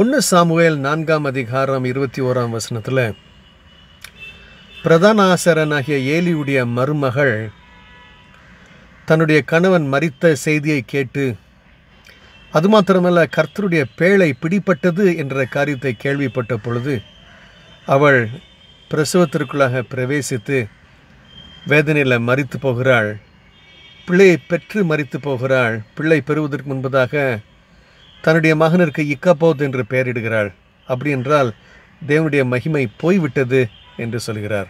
ஒன்று சாமுவேல் நான்காம் அதிகாரம் இருபத்தி ஓராம் வசனத்தில் பிரதானாசரனாகிய ஏலியுடைய மருமகள் தன்னுடைய கணவன் மறித்த செய்தியை கேட்டு அது மாத்திரமல்ல கர்த்தருடைய பேழை பிடிப்பட்டது என்ற காரியத்தை கேள்விப்பட்ட பொழுது அவள் பிரசவத்திற்குள்ளாக பிரவேசித்து வேதனையில் மறித்து போகிறாள் பிள்ளையை பெற்று மறித்து போகிறாள் பிள்ளை பெறுவதற்கு முன்பதாக தன்னுடைய மகனிற்கு இக்கப்போத் என்று பெயரிடுகிறாள் அப்படி என்றால் தேவனுடைய மகிமை போய்விட்டது என்று சொல்கிறார்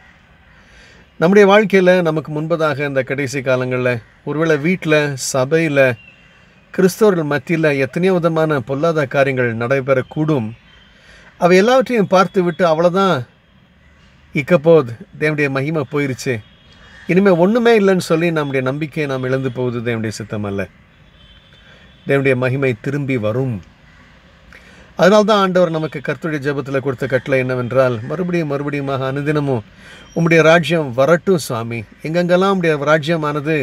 நம்முடைய வாழ்க்கையில் நமக்கு முன்பதாக இந்த கடைசி காலங்களில் ஒருவேளை வீட்டில் சபையில் கிறிஸ்தவர்கள் மத்தியில் எத்தனையோ விதமான பொல்லாத காரியங்கள் நடைபெறக்கூடும் அவை எல்லாவற்றையும் பார்த்து விட்டு அவ்வளோதான் இக்கப்போது தேவனுடைய மகிமை போயிருச்சு இனிமேல் ஒன்றுமே இல்லைன்னு சொல்லி நம்முடைய நம்பிக்கையை நாம் இழந்து போகுது தேவனுடைய சித்தம் அல்ல தேவனுடைய மகிமை திரும்பி வரும் அதனால்தான் ஆண்டவர் நமக்கு கர்த்துடைய ஜபத்தில் கொடுத்த கட்டளை என்னவென்றால் மறுபடியும் மறுபடியுமாக அனுதினமும் உம்முடைய ராஜ்யம் வரட்டும் சுவாமி எங்கெங்கெல்லாம் உடைய ராஜ்யமானது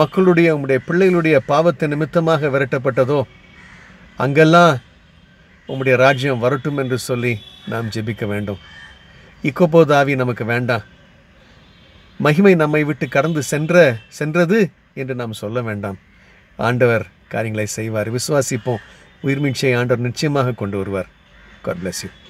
மக்களுடைய உம்முடைய பிள்ளைகளுடைய பாவத்தை நிமித்தமாக விரட்டப்பட்டதோ அங்கெல்லாம் உம்முடைய ராஜ்யம் வரட்டும் என்று சொல்லி நாம் ஜெபிக்க வேண்டும் இக்கோபோதாவி நமக்கு வேண்டாம் மகிமை நம்மை விட்டு கடந்து சென்ற சென்றது என்று நாம் சொல்ல வேண்டாம் ஆண்டவர் காரியங்களை செய்வார் விசுவாசிப்போம் உயிர்மீட்சியை ஆண்டவர் நிச்சயமாக கொண்டு வருவார் காட் பிளஸ் யூ